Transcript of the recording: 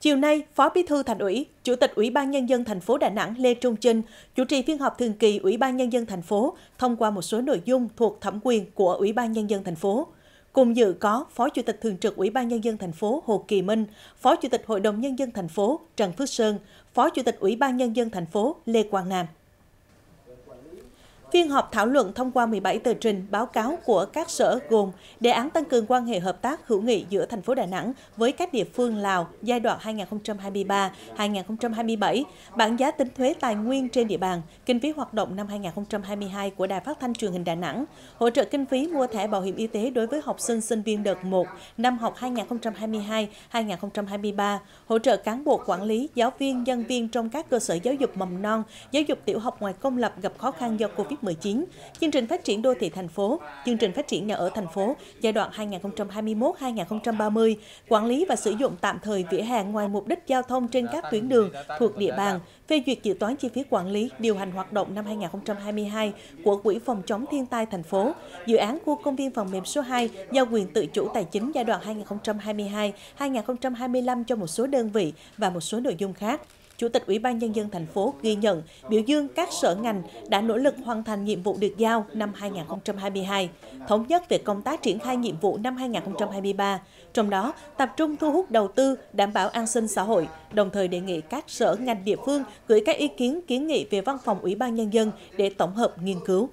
Chiều nay, Phó Bí thư Thành ủy, Chủ tịch Ủy ban nhân dân thành phố Đà Nẵng Lê Trung Trinh chủ trì phiên họp thường kỳ Ủy ban nhân dân thành phố thông qua một số nội dung thuộc thẩm quyền của Ủy ban nhân dân thành phố. Cùng dự có Phó Chủ tịch thường trực Ủy ban nhân dân thành phố Hồ Kỳ Minh, Phó Chủ tịch Hội đồng nhân dân thành phố Trần Phước Sơn, Phó Chủ tịch Ủy ban nhân dân thành phố Lê Quang Nam. Phiên họp thảo luận thông qua 17 tờ trình báo cáo của các sở gồm đề án tăng cường quan hệ hợp tác hữu nghị giữa thành phố Đà Nẵng với các địa phương Lào giai đoạn 2023-2027, bảng giá tính thuế tài nguyên trên địa bàn, kinh phí hoạt động năm 2022 của Đài Phát thanh Truyền hình Đà Nẵng, hỗ trợ kinh phí mua thẻ bảo hiểm y tế đối với học sinh sinh viên đợt 1 năm học 2022-2023, hỗ trợ cán bộ quản lý, giáo viên, nhân viên trong các cơ sở giáo dục mầm non, giáo dục tiểu học ngoài công lập gặp khó khăn do Covid COVID-19, chương trình phát triển đô thị thành phố, chương trình phát triển nhà ở thành phố giai đoạn 2021-2030, quản lý và sử dụng tạm thời vỉa hè ngoài mục đích giao thông trên các tuyến đường thuộc địa bàn, phê duyệt dự toán chi phí quản lý, điều hành hoạt động năm 2022 của Quỹ phòng chống thiên tai thành phố, dự án khu công viên phần mềm số 2 giao quyền tự chủ tài chính giai đoạn 2022-2025 cho một số đơn vị và một số nội dung khác. Chủ tịch Ủy ban Nhân dân thành phố ghi nhận, biểu dương các sở ngành đã nỗ lực hoàn thành nhiệm vụ được giao năm 2022, thống nhất về công tác triển khai nhiệm vụ năm 2023, trong đó tập trung thu hút đầu tư, đảm bảo an sinh xã hội, đồng thời đề nghị các sở ngành địa phương gửi các ý kiến kiến nghị về văn phòng Ủy ban Nhân dân để tổng hợp nghiên cứu.